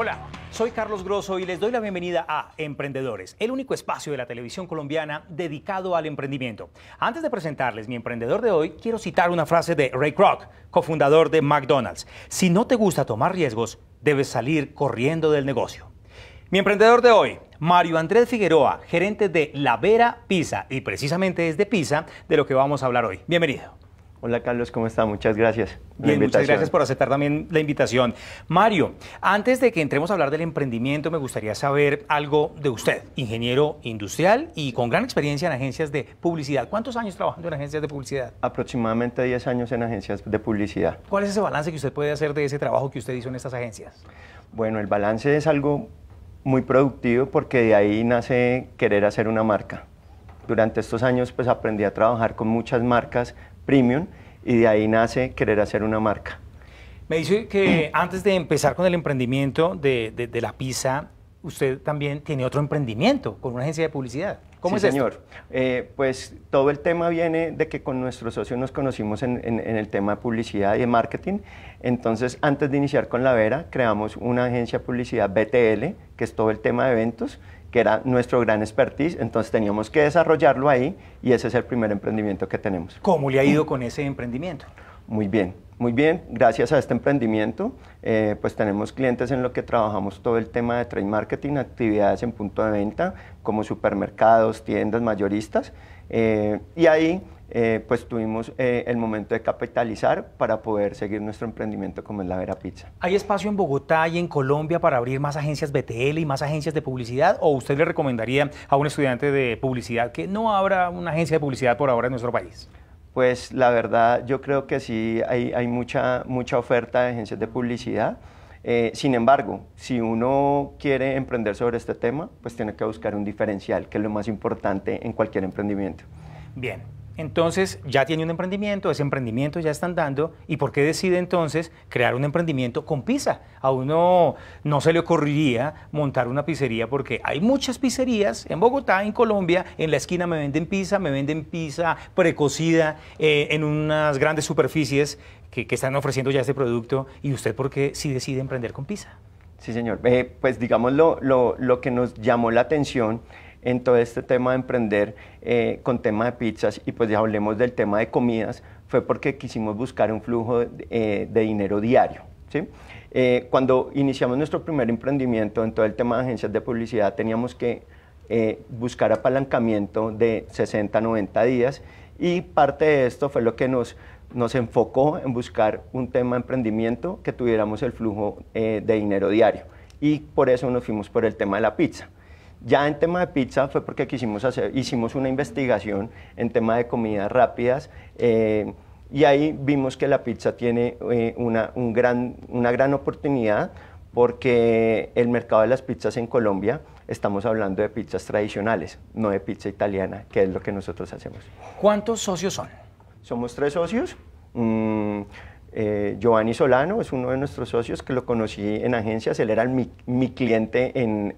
Hola, soy Carlos Grosso y les doy la bienvenida a Emprendedores, el único espacio de la televisión colombiana dedicado al emprendimiento. Antes de presentarles mi emprendedor de hoy, quiero citar una frase de Ray Kroc, cofundador de McDonald's. Si no te gusta tomar riesgos, debes salir corriendo del negocio. Mi emprendedor de hoy, Mario Andrés Figueroa, gerente de La Vera Pisa, y precisamente es de Pisa de lo que vamos a hablar hoy. Bienvenido. Hola Carlos, ¿cómo está? Muchas gracias. Bien, muchas gracias por aceptar también la invitación. Mario, antes de que entremos a hablar del emprendimiento, me gustaría saber algo de usted, ingeniero industrial y con gran experiencia en agencias de publicidad. ¿Cuántos años trabajando en agencias de publicidad? Aproximadamente 10 años en agencias de publicidad. ¿Cuál es ese balance que usted puede hacer de ese trabajo que usted hizo en estas agencias? Bueno, el balance es algo muy productivo porque de ahí nace querer hacer una marca. Durante estos años pues aprendí a trabajar con muchas marcas premium y de ahí nace querer hacer una marca. Me dice que antes de empezar con el emprendimiento de, la pizza, usted también tiene otro emprendimiento con una agencia de publicidad. ¿Cómo es señor. Eh, pues todo el tema viene de que con nuestro socio nos conocimos en, en, el tema de publicidad y de marketing. Entonces, antes de iniciar con La Vera, creamos una agencia de publicidad BTL, que es todo el tema de eventos que era nuestro gran expertise, entonces teníamos que desarrollarlo ahí y ese es el primer emprendimiento que tenemos. ¿Cómo le ha ido con ese emprendimiento? Muy bien, muy bien. Gracias a este emprendimiento, eh, pues tenemos clientes en los que trabajamos todo el tema de trade marketing, actividades en punto de venta, como supermercados, tiendas mayoristas, eh, y ahí eh, pues tuvimos eh, el momento de capitalizar para poder seguir nuestro emprendimiento como es la Vera Pizza. ¿Hay espacio en Bogotá y en Colombia para abrir más agencias BTL y más agencias de publicidad? ¿O usted le recomendaría a un estudiante de publicidad que no abra una agencia de publicidad por ahora en nuestro país? Pues la verdad, yo creo que sí hay, mucha, mucha oferta de agencias de publicidad. Eh, sin embargo, si uno quiere emprender sobre este tema, pues tiene que buscar un diferencial, que es lo más importante en cualquier emprendimiento. Bien, entonces ya tiene un emprendimiento, ese emprendimiento ya están dando. y ¿por qué decide entonces crear un emprendimiento con pizza? A uno no se le ocurriría montar una pizzería porque hay muchas pizzerías en Bogotá, en Colombia, en la esquina me venden pizza, me venden pizza precocida eh, en unas grandes superficies que, están ofreciendo ya este producto y usted por qué sí decide emprender con pizza. Sí, señor. Eh, pues digamos lo que nos llamó la atención en todo este tema de emprender eh, con tema de pizzas y pues ya hablemos del tema de comidas, fue porque quisimos buscar un flujo de, eh, dinero diario. Eh, cuando iniciamos nuestro primer emprendimiento en todo el tema de agencias de publicidad teníamos que buscar apalancamiento de 60, 90 días y parte de esto fue lo que nos nos enfocó en buscar un tema de emprendimiento que tuviéramos el flujo de dinero diario. Y por eso nos fuimos por el tema de la pizza. Ya en tema de pizza fue porque quisimos hacer, hicimos una investigación en tema de comidas rápidas eh, y ahí vimos que la pizza tiene eh, una, un gran, una gran oportunidad porque el mercado de las pizzas en Colombia estamos hablando de pizzas tradicionales, no de pizza italiana, que es lo que nosotros hacemos. ¿Cuántos socios son? Somos tres socios. Mm, eh, Giovanni Solano es uno de nuestros socios que lo conocí en agencias, él era mi, mi cliente en,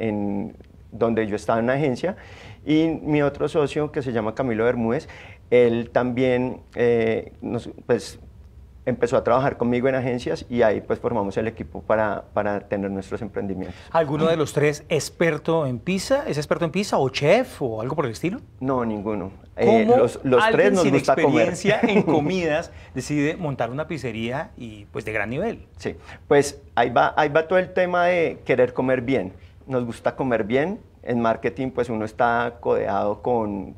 donde yo estaba en una agencia, y mi otro socio, que se llama Camilo Bermúdez, él también eh, pues, empezó a trabajar conmigo en agencias y ahí pues formamos el equipo para, tener nuestros emprendimientos. ¿Alguno de los tres experto en pizza? ¿Es experto en pizza o chef o algo por el estilo? No, ninguno. Eh, los, tres nos sin experiencia en comidas decide montar una pizzería y pues de gran nivel? Sí, pues ahí va, ahí va todo el tema de querer comer bien nos gusta comer bien. En marketing pues uno está codeado con,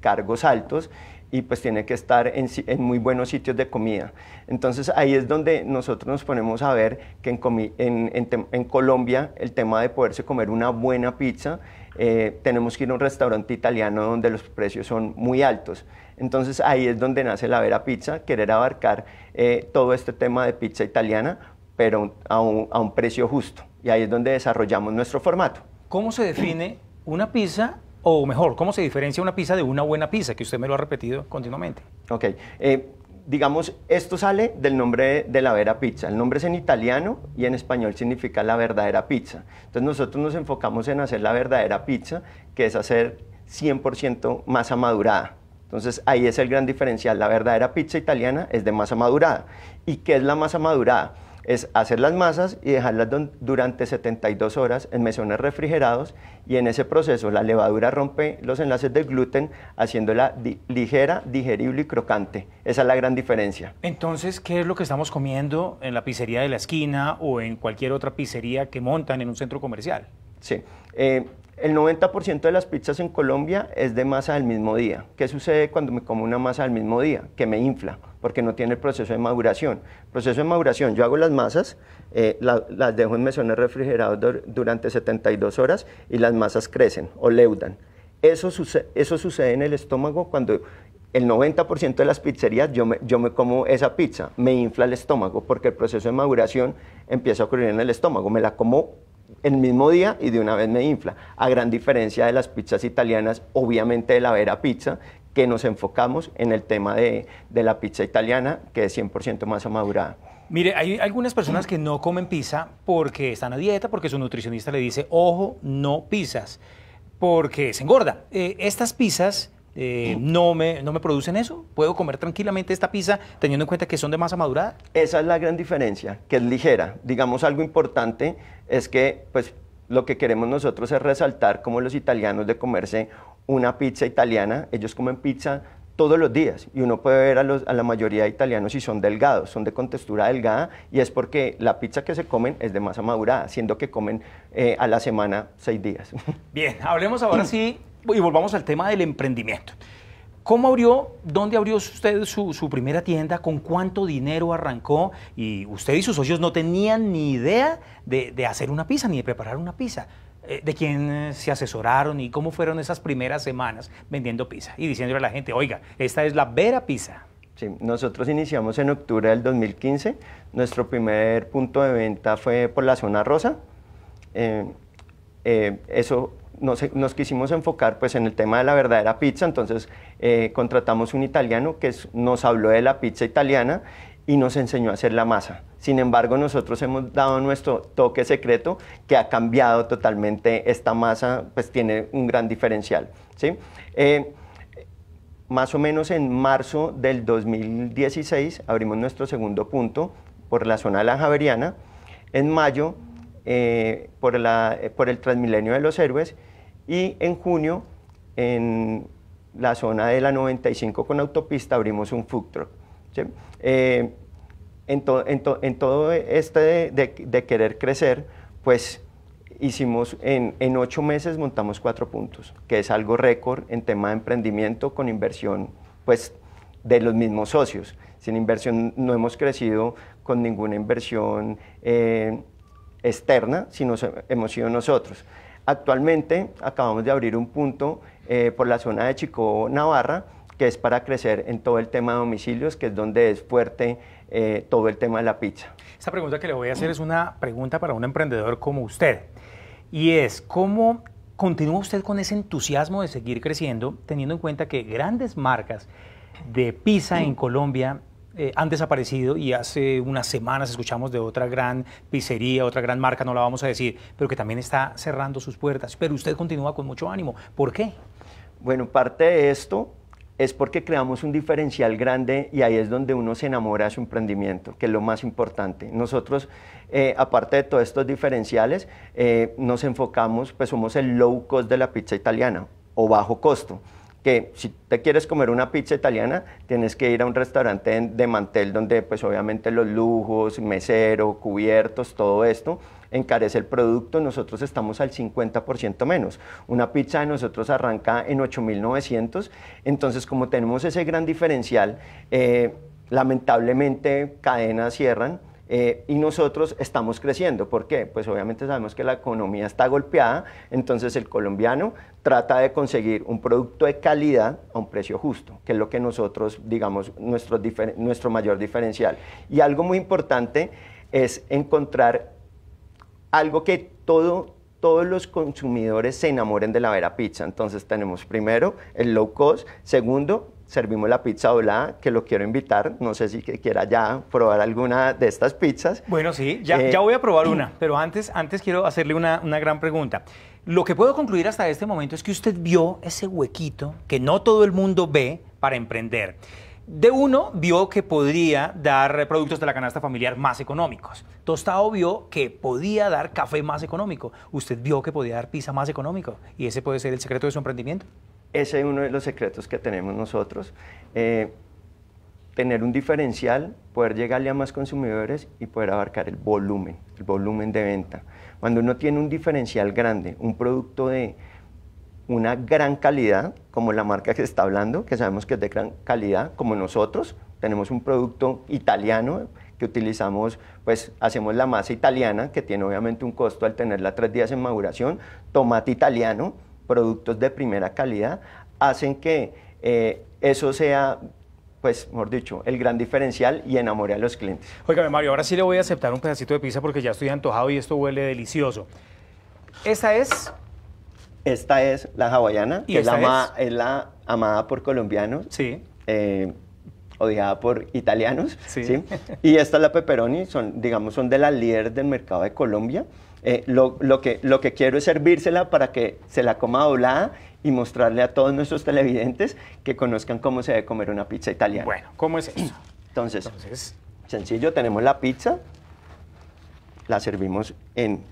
cargos altos y pues tiene que estar en, muy buenos sitios de comida. Entonces ahí es donde nosotros nos ponemos a ver que en, Colombia el tema de poderse comer una buena pizza, eh, tenemos que ir a un restaurante italiano donde los precios son muy altos. Entonces ahí es donde nace la Vera Pizza, querer abarcar eh, todo este tema de pizza italiana, pero a un precio justo y ahí es donde desarrollamos nuestro formato. ¿Cómo se define una pizza o mejor, cómo se diferencia una pizza de una buena pizza, que usted me lo ha repetido continuamente? Ok, eh, digamos, esto sale del nombre de la vera pizza. El nombre es en italiano y en español significa la verdadera pizza. Entonces nosotros nos enfocamos en hacer la verdadera pizza, que es hacer 100% masa madurada. Entonces ahí es el gran diferencial. La verdadera pizza italiana es de masa madurada. ¿Y qué es la masa madurada? es hacer las masas y dejarlas durante 72 horas en mesones refrigerados y en ese proceso la levadura rompe los enlaces del gluten haciéndola ligera, digerible y crocante. Esa es la gran diferencia. Entonces, ¿qué es lo que estamos comiendo en la pizzería de la esquina o en cualquier otra pizzería que montan en un centro comercial? Sí. Eh, el 90% de las pizzas en Colombia es de masa del mismo día. ¿Qué sucede cuando me como una masa del mismo día? Que me infla porque no tiene el proceso de maduración. Proceso de maduración, yo hago las masas, eh, las dejo en mesones refrigerados durante 72 horas y las masas crecen o leudan. Eso, sucede en el estómago cuando el 90% de las pizzerías yo yo me como esa pizza, me infla el estómago, porque el proceso de maduración empieza a ocurrir en el estómago, me la como el mismo día y de una vez me infla, a gran diferencia de las pizzas italianas, obviamente de la Vera Pizza, que nos enfocamos en el tema de, la pizza italiana, que es 100% masa madurada. Mire, hay algunas personas que no comen pizza porque están a dieta, porque su nutricionista le dice, ojo, no pizzas, porque se engorda. Eh, estas pizzas eh, no, me, no me producen eso. ¿Puedo comer tranquilamente esta pizza teniendo en cuenta que son de masa madurada? Esa es la gran diferencia, que es ligera. Digamos, algo importante es que pues, lo que queremos nosotros es resaltar cómo los italianos de comerse una pizza italiana, ellos comen pizza todos los días y uno puede ver a, la mayoría de italianos y son delgados, son de contextura delgada y es porque la pizza que se comen es de masa madurada, siendo que comen eh, a la semana seis días. Bien, hablemos ahora sí y volvamos al tema del emprendimiento. ¿Cómo abrió? ¿Dónde abrió usted su, primera tienda? ¿Con cuánto dinero arrancó? Y usted y sus socios no tenían ni idea de, hacer una pizza, ni de preparar una pizza. Eh, ¿De quién se asesoraron y cómo fueron esas primeras semanas vendiendo pizza? Y diciéndole a la gente, oiga, esta es la vera pizza. Sí, nosotros iniciamos en octubre del 2015. Nuestro primer punto de venta fue por la zona rosa. Eh, eh, eso nos, quisimos enfocar pues en el tema de la verdadera pizza, entonces eh, contratamos un italiano que nos habló de la pizza italiana y nos enseñó a hacer la masa. Sin embargo, nosotros hemos dado nuestro toque secreto que ha cambiado totalmente esta masa, pues tiene un gran diferencial. ¿sí? Eh, más o menos en marzo del 2016 abrimos nuestro segundo punto por la zona de la Javeriana. En mayo eh, por, la, eh, por, el Transmilenio de los Héroes y en junio en la zona de la 95 con autopista abrimos un food truck. Eh, en, todo este de, querer crecer, pues hicimos, en, ocho meses montamos cuatro puntos, que es algo récord en tema de emprendimiento con inversión pues de los mismos socios. Sin inversión no hemos crecido con ninguna inversión eh, externa, sino hemos sido nosotros. Actualmente acabamos de abrir un punto eh, por la zona de Chico Navarra, que es para crecer en todo el tema de domicilios, que es donde es fuerte eh, todo el tema de la pizza. Esta pregunta que le voy a hacer es una pregunta para un emprendedor como usted, y es, ¿cómo continúa usted con ese entusiasmo de seguir creciendo, teniendo en cuenta que grandes marcas de pizza en Colombia eh, han desaparecido y hace unas semanas escuchamos de otra gran pizzería, otra gran marca, no la vamos a decir, pero que también está cerrando sus puertas. Pero usted continúa con mucho ánimo. ¿Por qué? Bueno, parte de esto es porque creamos un diferencial grande y ahí es donde uno se enamora de su emprendimiento, que es lo más importante. Nosotros, eh, aparte de todos estos diferenciales, eh, nos enfocamos, pues somos el low cost de la pizza italiana o bajo costo que si te quieres comer una pizza italiana, tienes que ir a un restaurante de mantel donde pues obviamente los lujos, mesero, cubiertos, todo esto encarece el producto, nosotros estamos al 50% menos. Una pizza de nosotros arranca en 8.900, entonces como tenemos ese gran diferencial, eh, lamentablemente cadenas cierran, eh, y nosotros estamos creciendo. ¿Por qué? Pues obviamente sabemos que la economía está golpeada, entonces el colombiano trata de conseguir un producto de calidad a un precio justo, que es lo que nosotros, digamos, nuestro, nuestro mayor diferencial. Y algo muy importante es encontrar algo que todo, todos los consumidores se enamoren de la Vera Pizza. Entonces tenemos primero el low cost, segundo servimos la pizza hola, que lo quiero invitar. No sé si quiera ya probar alguna de estas pizzas. Bueno, sí, ya, ya voy a probar una, eh, pero antes, antes quiero hacerle una, una gran pregunta. Lo que puedo concluir hasta este momento es que usted vio ese huequito que no todo el mundo ve para emprender. De uno vio que podría dar productos de la canasta familiar más económicos. Tostado vio que podía dar café más económico. Usted vio que podía dar pizza más económico. Y ese puede ser el secreto de su emprendimiento ese es uno de los secretos que tenemos nosotros. Eh, tener un diferencial, poder llegarle a más consumidores y poder abarcar el volumen, el volumen de venta. Cuando uno tiene un diferencial grande, un producto de una gran calidad, como la marca que se está hablando, que sabemos que es de gran calidad, como nosotros, tenemos un producto italiano que utilizamos, pues hacemos la masa italiana, que tiene obviamente un costo al tenerla tres días en maduración, tomate italiano, productos de primera calidad, hacen que eh, eso sea pues, mejor dicho, el gran diferencial y enamore a los clientes. Oiga, Mario, ahora sí le voy a aceptar un pedacito de pizza porque ya estoy antojado y esto huele delicioso. ¿Esta es? Esta es la hawaiana, ¿Y es, la, es? la amada por colombianos. Sí. Eh, odiada por italianos. Sí. Y esta es la pepperoni, son, digamos, son de la líder del mercado de Colombia. Eh, lo, lo, que, lo que quiero es servírsela para que se la coma doblada y mostrarle a todos nuestros televidentes que conozcan cómo se debe comer una pizza italiana. Bueno, ¿cómo es eso? Entonces, sencillo, tenemos la pizza, la servimos en...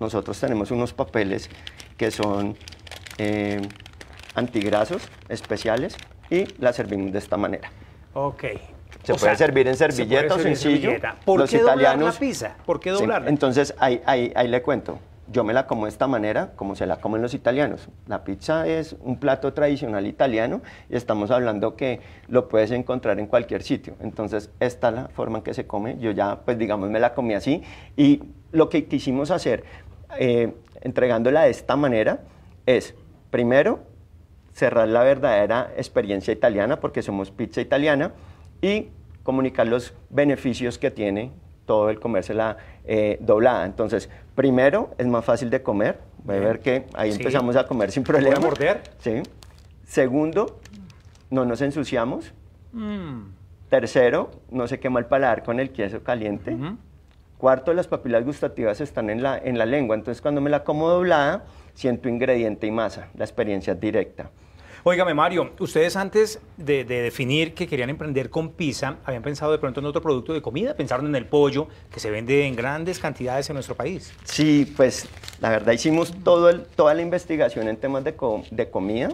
Nosotros tenemos unos papeles que son eh, antigrasos especiales y la servimos de esta manera. Ok. Se puede servir en servilleta o sencillo. ¿Por qué doblar la pizza? ¿Por qué Entonces, ahí, ahí, ahí le cuento. Yo me la como de esta manera, como se la comen los italianos. La pizza es un plato tradicional italiano y estamos hablando que lo puedes encontrar en cualquier sitio. Entonces, esta es la forma en que se come. Yo ya, pues digamos, me la comí así. Y lo que quisimos hacer, eh, entregándola de esta manera, es, primero, cerrar la verdadera experiencia italiana, porque somos pizza italiana, y comunicar los beneficios que tiene todo el comerse la eh, doblada. Entonces, primero, es más fácil de comer, voy a ver que ahí empezamos a comer sin problema. morder? Sí. Segundo, no nos ensuciamos. Mm. Tercero, no se quema el paladar con el queso caliente. Cuarto, las papilas gustativas están en la, en la lengua, entonces cuando me la como doblada, siento ingrediente y masa, la experiencia es directa. Óigame, Mario, ustedes antes de, definir que querían emprender con pizza, habían pensado de pronto en otro producto de comida, pensaron en el pollo, que se vende en grandes cantidades en nuestro país. Sí, pues la verdad hicimos toda la investigación en temas de, comida.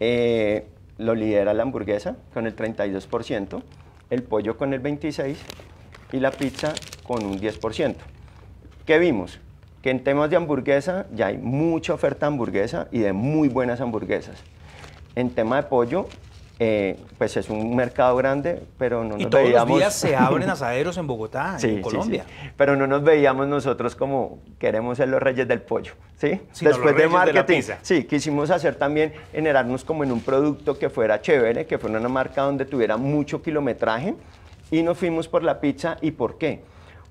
Eh, lo lidera la hamburguesa con el 32%, el pollo con el 26% y la pizza con un 10%. ¿Qué vimos? Que en temas de hamburguesa ya hay mucha oferta hamburguesa y de muy buenas hamburguesas en tema de pollo, eh, pues es un mercado grande, pero no nos y todos Los días se abren asaderos en Bogotá, en Colombia. Sí, sí. Pero no nos veíamos nosotros como queremos ser los reyes del pollo, ¿sí? Después de marketing. sí, quisimos hacer también, generarnos como en un producto que fuera chévere, que fuera una marca donde tuviera mucho kilometraje. Y nos fuimos por la pizza. ¿Y por qué?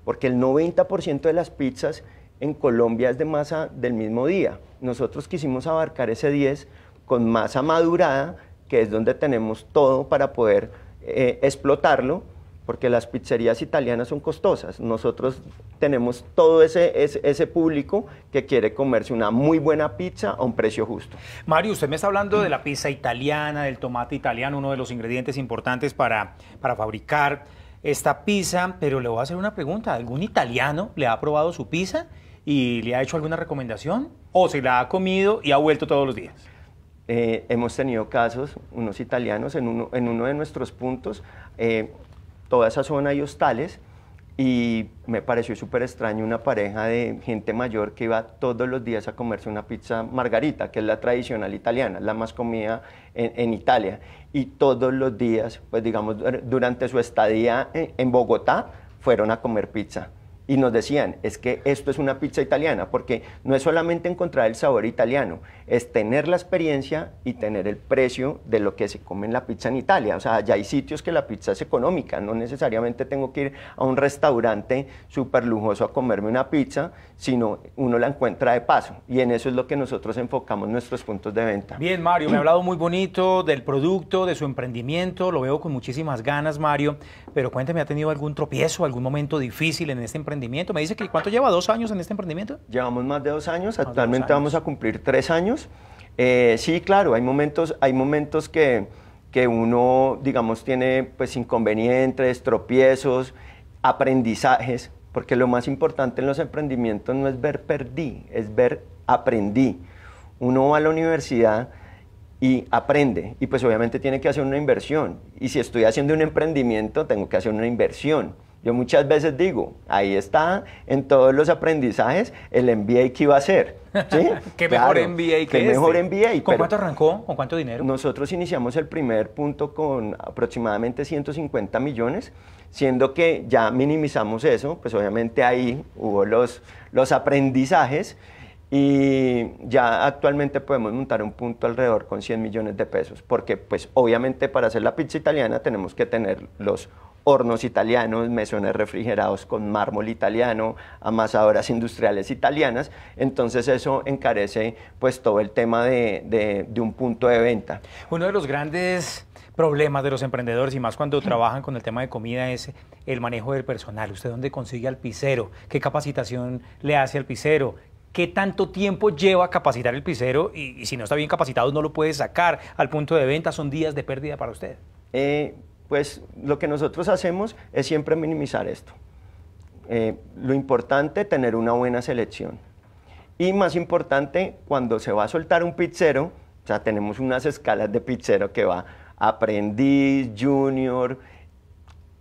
Porque el 90% de las pizzas en Colombia es de masa del mismo día. Nosotros quisimos abarcar ese 10% con masa madurada, que es donde tenemos todo para poder eh, explotarlo, porque las pizzerías italianas son costosas. Nosotros tenemos todo ese, ese, público que quiere comerse una muy buena pizza a un precio justo. Mario, usted me está hablando de la pizza italiana, del tomate italiano, uno de los ingredientes importantes para, para fabricar esta pizza, pero le voy a hacer una pregunta. ¿Algún italiano le ha probado su pizza y le ha hecho alguna recomendación? ¿O se la ha comido y ha vuelto todos los días? Eh, hemos tenido casos, unos italianos, en uno, de nuestros puntos, eh, toda esa zona hay hostales y me pareció súper extraño una pareja de gente mayor que iba todos los días a comerse una pizza margarita, que es la tradicional italiana, la más comida en, Italia. Y todos los días, pues digamos, durante su estadía en Bogotá, fueron a comer pizza y nos decían, es que esto es una pizza italiana, porque no es solamente encontrar el sabor italiano, es tener la experiencia y tener el precio de lo que se come en la pizza en Italia. O sea, ya hay sitios que la pizza es económica, no necesariamente tengo que ir a un restaurante súper lujoso a comerme una pizza, sino uno la encuentra de paso. Y en eso es lo que nosotros enfocamos nuestros puntos de venta. Bien, Mario, me ha hablado muy bonito del producto, de su emprendimiento, lo veo con muchísimas ganas, Mario, pero cuénteme, ¿ha tenido algún tropiezo, algún momento difícil en este emprendimiento? Me dice que ¿cuánto lleva? ¿Dos años en este emprendimiento? Llevamos más de dos años, actualmente vamos a cumplir tres años. Eh, sí, claro, hay momentos, hay momentos que, que uno, digamos, tiene pues inconvenientes, tropiezos, aprendizajes, porque lo más importante en los emprendimientos no es ver perdí, es ver aprendí. Uno va a la universidad y aprende, y pues obviamente tiene que hacer una inversión. Y si estoy haciendo un emprendimiento, tengo que hacer una inversión. Yo muchas veces digo, ahí está en todos los aprendizajes el MBA que iba a ser. ¿Qué mejor MBA que ¿Qué mejor este. ¿Con cuánto arrancó? ¿Con cuánto dinero? Nosotros iniciamos el primer punto con aproximadamente 150 millones, siendo que ya minimizamos eso, pues obviamente ahí hubo los, los aprendizajes y ya actualmente podemos montar un punto alrededor con 100 millones de pesos, porque pues obviamente para hacer la pizza italiana tenemos que tener los hornos italianos, mesones refrigerados con mármol italiano, amasadoras industriales italianas, entonces eso encarece pues todo el tema de, un punto de venta. Uno de los grandes problemas de los emprendedores y más cuando trabajan con el tema de comida es el manejo del personal. ¿Usted dónde consigue al pisero? ¿Qué capacitación le hace al pisero? ¿Qué tanto tiempo lleva capacitar el pisero? Y, si no está bien capacitado no lo puede sacar al punto de venta. ¿Son días de pérdida para usted? Eh, pues lo que nosotros hacemos es siempre minimizar esto. Eh, lo importante, es tener una buena selección. Y más importante, cuando se va a soltar un pizzero, o sea, tenemos unas escalas de pizzero que va aprendiz, junior,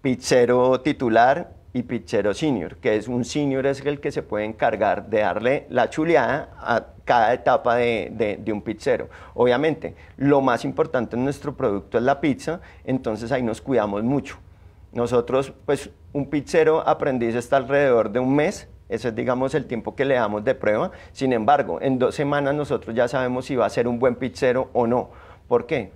pizzero titular y pizzero senior, que es un senior es el que se puede encargar de darle la chuleada a cada etapa de, de, de un pizzero. Obviamente, lo más importante en nuestro producto es la pizza, entonces ahí nos cuidamos mucho. Nosotros, pues, un pizzero aprendiz está alrededor de un mes, ese es, digamos, el tiempo que le damos de prueba. Sin embargo, en dos semanas nosotros ya sabemos si va a ser un buen pizzero o no. ¿Por qué?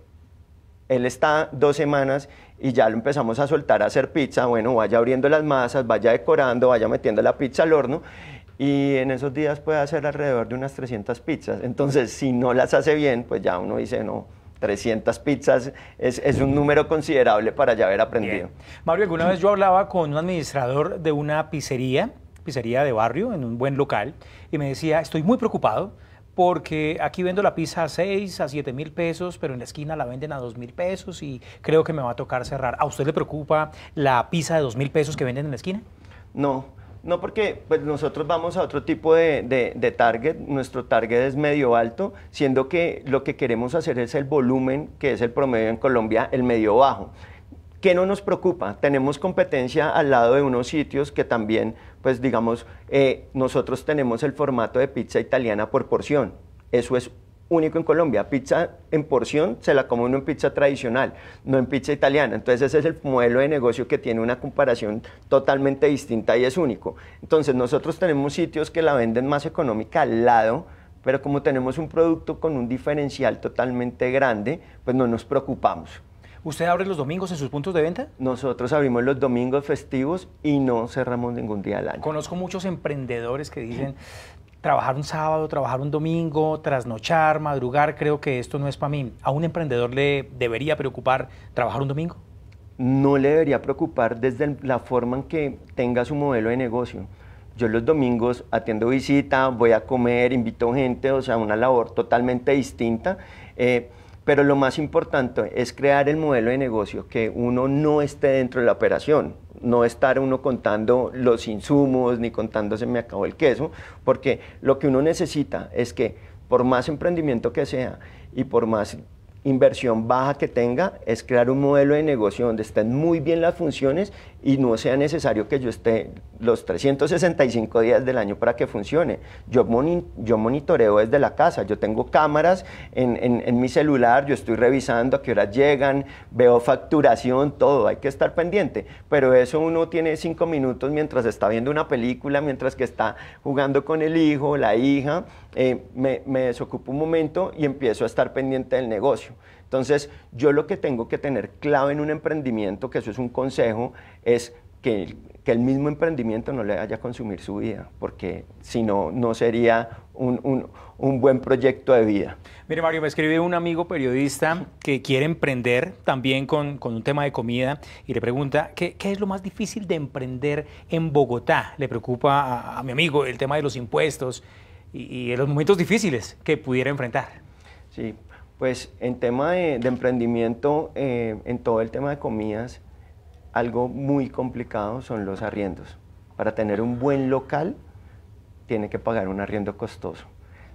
él está dos semanas y ya lo empezamos a soltar a hacer pizza, bueno, vaya abriendo las masas, vaya decorando, vaya metiendo la pizza al horno y en esos días puede hacer alrededor de unas 300 pizzas. Entonces, si no las hace bien, pues ya uno dice, no, 300 pizzas es, un número considerable para ya haber aprendido. Mario, alguna vez yo hablaba con un administrador de una pizzería, pizzería de barrio, en un buen local, y me decía, estoy muy preocupado porque aquí vendo la pizza a 6, a 7 mil pesos, pero en la esquina la venden a 2 mil pesos y creo que me va a tocar cerrar. ¿A usted le preocupa la pizza de 2 mil pesos que venden en la esquina? No, no porque pues, nosotros vamos a otro tipo de, target, nuestro target es medio alto, siendo que lo que queremos hacer es el volumen, que es el promedio en Colombia, el medio bajo. ¿Qué no nos preocupa? Tenemos competencia al lado de unos sitios que también, pues digamos, eh, nosotros tenemos el formato de pizza italiana por porción. Eso es único en Colombia. Pizza en porción se la come uno en pizza tradicional, no en pizza italiana. Entonces ese es el modelo de negocio que tiene una comparación totalmente distinta y es único. Entonces nosotros tenemos sitios que la venden más económica al lado, pero como tenemos un producto con un diferencial totalmente grande, pues no nos preocupamos. ¿Usted abre los domingos en sus puntos de venta? Nosotros abrimos los domingos festivos y no cerramos ningún día al año. Conozco muchos emprendedores que dicen, trabajar un sábado, trabajar un domingo, trasnochar, madrugar, creo que esto no es para mí. ¿A un emprendedor le debería preocupar trabajar un domingo? No le debería preocupar desde la forma en que tenga su modelo de negocio. Yo los domingos atiendo visita, voy a comer, invito gente, o sea, una labor totalmente distinta. Eh, pero lo más importante es crear el modelo de negocio que uno no esté dentro de la operación, no estar uno contando los insumos ni contando se me acabó el queso, porque lo que uno necesita es que por más emprendimiento que sea y por más inversión baja que tenga, es crear un modelo de negocio donde estén muy bien las funciones y no sea necesario que yo esté los 365 días del año para que funcione. Yo, monitoreo desde la casa, yo tengo cámaras en, mi celular, yo estoy revisando a qué horas llegan, veo facturación, todo, hay que estar pendiente. Pero eso uno tiene cinco minutos mientras está viendo una película, mientras que está jugando con el hijo, la hija, eh, me desocupo un momento y empiezo a estar pendiente del negocio. Entonces, yo lo que tengo que tener clave en un emprendimiento, que eso es un consejo, es que, el mismo emprendimiento no le vaya a consumir su vida, porque si no, no sería un, buen proyecto de vida. Mire, Mario, me escribe un amigo periodista que quiere emprender también con, un tema de comida y le pregunta, ¿qué, es lo más difícil de emprender en Bogotá? Le preocupa a, mi amigo el tema de los impuestos y, los momentos difíciles que pudiera enfrentar. Sí, pues en tema de, emprendimiento, eh, en todo el tema de comidas, algo muy complicado son los arriendos. Para tener un buen local, tiene que pagar un arriendo costoso.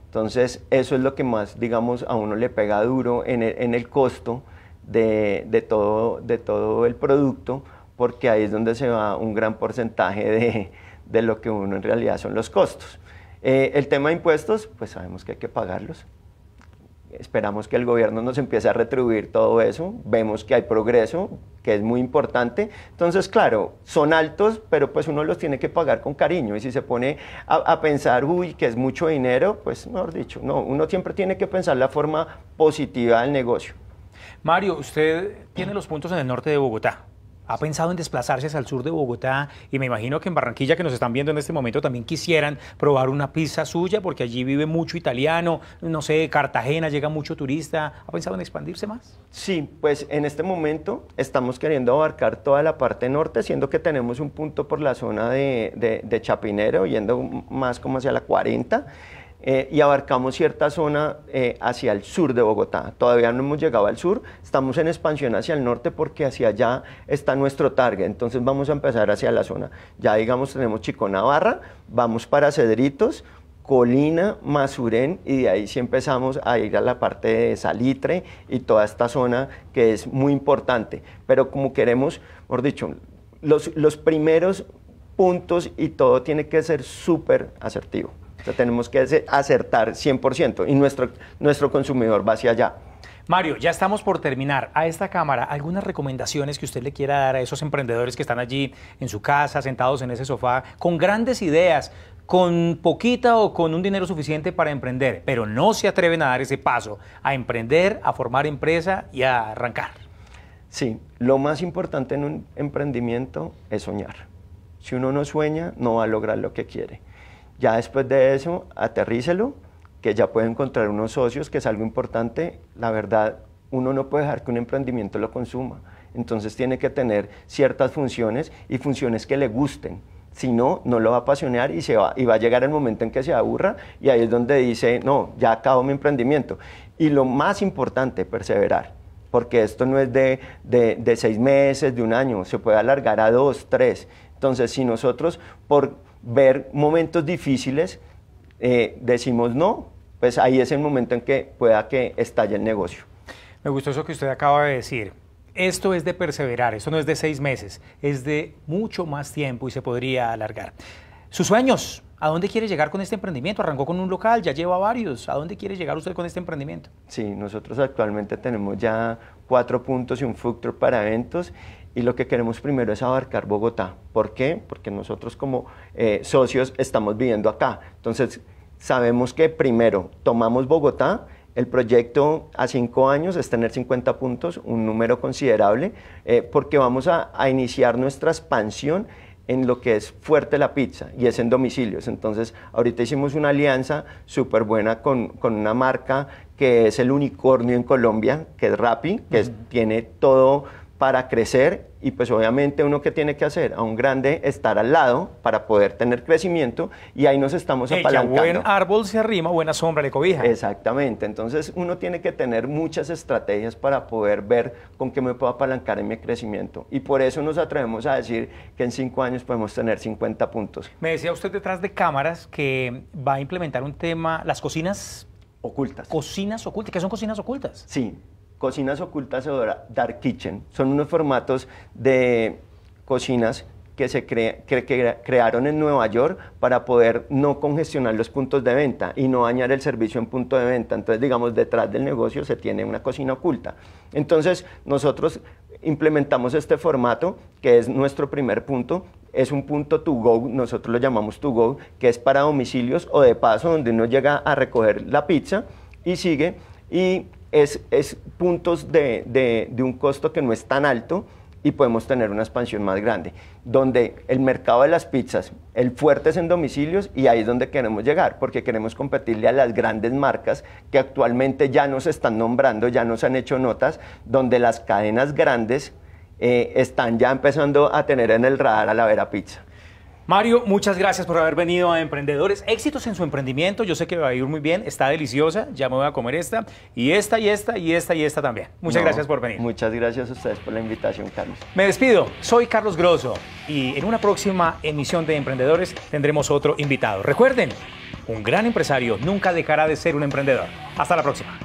Entonces, eso es lo que más, digamos, a uno le pega duro en el, costo de, todo, el producto, porque ahí es donde se va un gran porcentaje de, lo que uno en realidad son los costos. Eh, el tema de impuestos, pues sabemos que hay que pagarlos, esperamos que el gobierno nos empiece a retribuir todo eso, vemos que hay progreso, que es muy importante. Entonces, claro, son altos, pero pues uno los tiene que pagar con cariño. Y si se pone a, pensar, uy, que es mucho dinero, pues mejor dicho, no, uno siempre tiene que pensar la forma positiva del negocio. Mario, usted tiene los puntos en el norte de Bogotá, ha pensado en desplazarse al el sur de Bogotá y me imagino que en Barranquilla, que nos están viendo en este momento, también quisieran probar una pizza suya porque allí vive mucho italiano, no sé, Cartagena llega mucho turista. ¿Ha pensado en expandirse más? Sí, pues en este momento estamos queriendo abarcar toda la parte norte, siendo que tenemos un punto por la zona de, de Chapinero, yendo más como hacia la 40. Eh, y abarcamos cierta zona eh, hacia el sur de Bogotá. Todavía no hemos llegado al sur, estamos en expansión hacia el norte porque hacia allá está nuestro target, entonces vamos a empezar hacia la zona. Ya digamos tenemos Chico Navarra, vamos para Cedritos, Colina, Masurén y de ahí sí empezamos a ir a la parte de Salitre y toda esta zona que es muy importante. Pero como queremos, por dicho, los, los primeros puntos y todo tiene que ser súper asertivo tenemos que acertar 100% y nuestro, nuestro consumidor va hacia allá. Mario, ya estamos por terminar. A esta cámara, algunas recomendaciones que usted le quiera dar a esos emprendedores que están allí en su casa, sentados en ese sofá, con grandes ideas, con poquita o con un dinero suficiente para emprender, pero no se atreven a dar ese paso, a emprender, a formar empresa y a arrancar. Sí, lo más importante en un emprendimiento es soñar. Si uno no sueña, no va a lograr lo que quiere. Ya después de eso, aterrícelo, que ya puede encontrar unos socios, que es algo importante. La verdad, uno no puede dejar que un emprendimiento lo consuma. Entonces tiene que tener ciertas funciones y funciones que le gusten. Si no, no lo va a apasionar y, se va, y va a llegar el momento en que se aburra y ahí es donde dice, no, ya acabo mi emprendimiento. Y lo más importante, perseverar, porque esto no es de, de seis meses, de un año, se puede alargar a dos, tres. Entonces, si nosotros por ver momentos difíciles, eh, decimos no, pues ahí es el momento en que pueda que estalle el negocio. Me gustó eso que usted acaba de decir. Esto es de perseverar, esto no es de seis meses, es de mucho más tiempo y se podría alargar. Sus sueños, ¿a dónde quiere llegar con este emprendimiento? Arrancó con un local, ya lleva varios. ¿A dónde quiere llegar usted con este emprendimiento? Sí, nosotros actualmente tenemos ya cuatro puntos y un futuro para eventos y lo que queremos primero es abarcar Bogotá. ¿Por qué? Porque nosotros como eh, socios estamos viviendo acá. Entonces, sabemos que primero tomamos Bogotá, el proyecto a cinco años es tener 50 puntos, un número considerable, eh, porque vamos a, iniciar nuestra expansión en lo que es fuerte la pizza y es en domicilios. Entonces, ahorita hicimos una alianza súper buena con, una marca que es el unicornio en Colombia, que es Rappi, que tiene todo para crecer y pues obviamente uno que tiene que hacer a un grande estar al lado para poder tener crecimiento y ahí nos estamos Ella, apalancando. Buen árbol se arrima, buena sombra le cobija. Exactamente, entonces uno tiene que tener muchas estrategias para poder ver con qué me puedo apalancar en mi crecimiento y por eso nos atrevemos a decir que en cinco años podemos tener 50 puntos. Me decía usted detrás de cámaras que va a implementar un tema, las cocinas ocultas. Cocinas ocultas, ¿qué son cocinas ocultas? Sí, Cocinas Ocultas o Dark Kitchen. Son unos formatos de cocinas que se crearon en Nueva York para poder no congestionar los puntos de venta y no dañar el servicio en punto de venta. Entonces, digamos, detrás del negocio se tiene una cocina oculta. Entonces, nosotros implementamos este formato, que es nuestro primer punto. Es un punto to go, nosotros lo llamamos to go, que es para domicilios o de paso, donde uno llega a recoger la pizza y sigue. Y es, puntos de, un costo que no es tan alto y podemos tener una expansión más grande, donde el mercado de las pizzas, el fuerte es en domicilios y ahí es donde queremos llegar, porque queremos competirle a las grandes marcas que actualmente ya se están nombrando, ya no se han hecho notas, donde las cadenas grandes eh, están ya empezando a tener en el radar a la Vera Pizza. Mario, muchas gracias por haber venido a Emprendedores. Éxitos en su emprendimiento. Yo sé que va a ir muy bien. Está deliciosa. Ya me voy a comer esta y esta y esta y esta y esta también. Muchas gracias por venir. Muchas gracias a ustedes por la invitación, Carlos. Me despido. Soy Carlos Grosso y en una próxima emisión de Emprendedores tendremos otro invitado. Recuerden, un gran empresario nunca dejará de ser un emprendedor. Hasta la próxima.